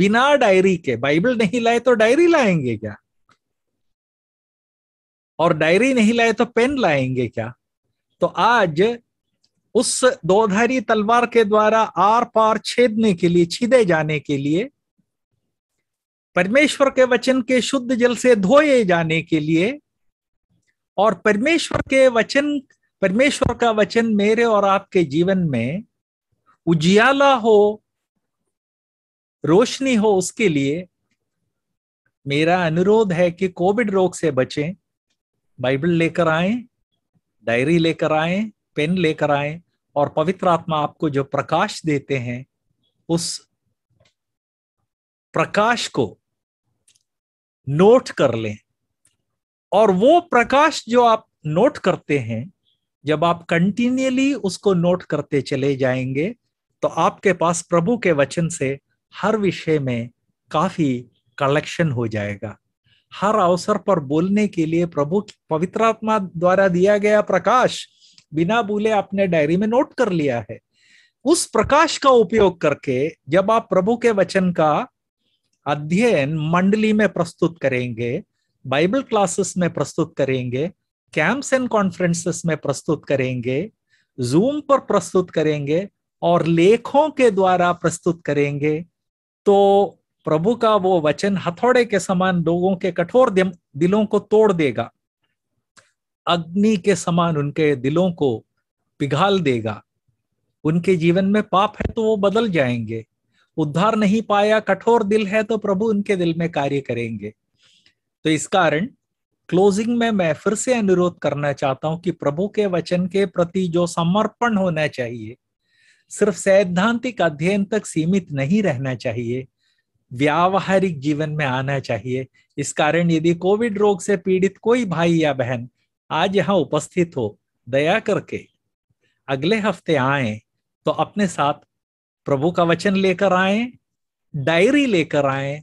बिना डायरी के बाइबल नहीं लाए तो डायरी लाएंगे क्या और डायरी नहीं लाए तो पेन लाएंगे क्या तो आज उस दोधारी तलवार के द्वारा आर पार छेदने के लिए छीदे जाने के लिए परमेश्वर के वचन के शुद्ध जल से धोए जाने के लिए और परमेश्वर के वचन परमेश्वर का वचन मेरे और आपके जीवन में उजियाला हो रोशनी हो उसके लिए मेरा अनुरोध है कि कोविड रोग से बचें बाइबल लेकर आए डायरी लेकर आए पेन लेकर आए और पवित्र आत्मा आपको जो प्रकाश देते हैं उस प्रकाश को नोट कर लें और वो प्रकाश जो आप नोट करते हैं जब आप कंटिन्यूली उसको नोट करते चले जाएंगे तो आपके पास प्रभु के वचन से हर विषय में काफी कलेक्शन हो जाएगा हर अवसर पर बोलने के लिए प्रभु पवित्र आत्मा द्वारा दिया गया प्रकाश बिना भूले आपने डायरी में नोट कर लिया है उस प्रकाश का उपयोग करके जब आप प्रभु के वचन का अध्ययन मंडली में प्रस्तुत करेंगे बाइबल क्लासेस में प्रस्तुत करेंगे कैंप्स एंड कॉन्फ्रेंसेस में प्रस्तुत करेंगे जूम पर प्रस्तुत करेंगे और लेखों के द्वारा प्रस्तुत करेंगे तो प्रभु का वो वचन हथौड़े के समान लोगों के कठोर दिलों को तोड़ देगा अग्नि के समान उनके दिलों को पिघाल देगा उनके जीवन में पाप है तो वो बदल जाएंगे उद्धार नहीं पाया कठोर दिल है तो प्रभु उनके दिल में कार्य करेंगे तो इस कारण क्लोजिंग में मैं फिर से अनुरोध करना चाहता हूं कि प्रभु के वचन के प्रति जो समर्पण होना चाहिए सिर्फ सैद्धांतिक अध्ययन तक सीमित नहीं रहना चाहिए व्यावहारिक जीवन में आना चाहिए इस कारण यदि कोविड रोग से पीड़ित कोई भाई या बहन आज यहाँ उपस्थित हो दया करके अगले हफ्ते आए तो अपने साथ प्रभु का वचन लेकर आए डायरी लेकर आए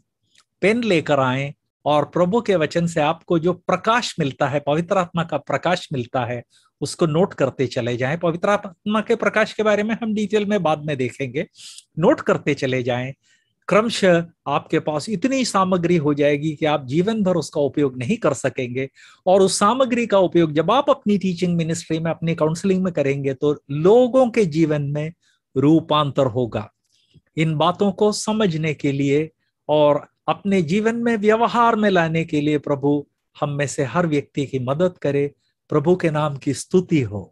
पेन लेकर आए और प्रभु के वचन से आपको जो प्रकाश मिलता है पवित्र आत्मा का प्रकाश मिलता है उसको नोट करते चले जाएं पवित्र आत्मा के प्रकाश के बारे में हम डिटेल में बाद में देखेंगे नोट करते चले जाएं क्रमशः आपके पास इतनी सामग्री हो जाएगी कि आप जीवन भर उसका उपयोग नहीं कर सकेंगे और उस सामग्री का उपयोग जब आप अपनी टीचिंग मिनिस्ट्री में अपनी काउंसलिंग में करेंगे तो लोगों के जीवन में रूपांतर होगा इन बातों को समझने के लिए और अपने जीवन में व्यवहार में लाने के लिए प्रभु हम में से हर व्यक्ति की मदद करे प्रभु के नाम की स्तुति हो